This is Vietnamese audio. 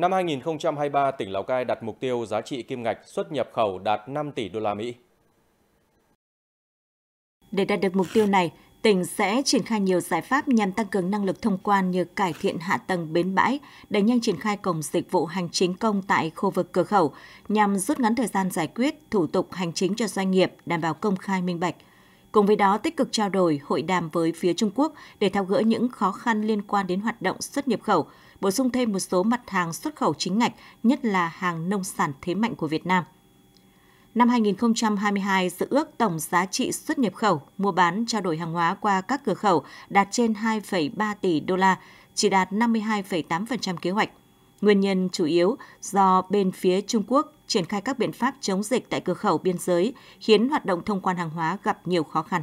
Năm 2023, tỉnh Lào Cai đặt mục tiêu giá trị kim ngạch xuất nhập khẩu đạt 5 tỷ đô la Mỹ. Để đạt được mục tiêu này, tỉnh sẽ triển khai nhiều giải pháp nhằm tăng cường năng lực thông quan như cải thiện hạ tầng bến bãi, đẩy nhanh triển khai cổng dịch vụ hành chính công tại khu vực cửa khẩu nhằm rút ngắn thời gian giải quyết thủ tục hành chính cho doanh nghiệp, đảm bảo công khai minh bạch. Cùng với đó, tích cực trao đổi, hội đàm với phía Trung Quốc để tháo gỡ những khó khăn liên quan đến hoạt động xuất nhập khẩu, bổ sung thêm một số mặt hàng xuất khẩu chính ngạch, nhất là hàng nông sản thế mạnh của Việt Nam. Năm 2022, dự ước tổng giá trị xuất nhập khẩu, mua bán, trao đổi hàng hóa qua các cửa khẩu đạt trên 2,3 tỷ đô la, chỉ đạt 52,8% kế hoạch. Nguyên nhân chủ yếu do bên phía Trung Quốc triển khai các biện pháp chống dịch tại cửa khẩu biên giới khiến hoạt động thông quan hàng hóa gặp nhiều khó khăn.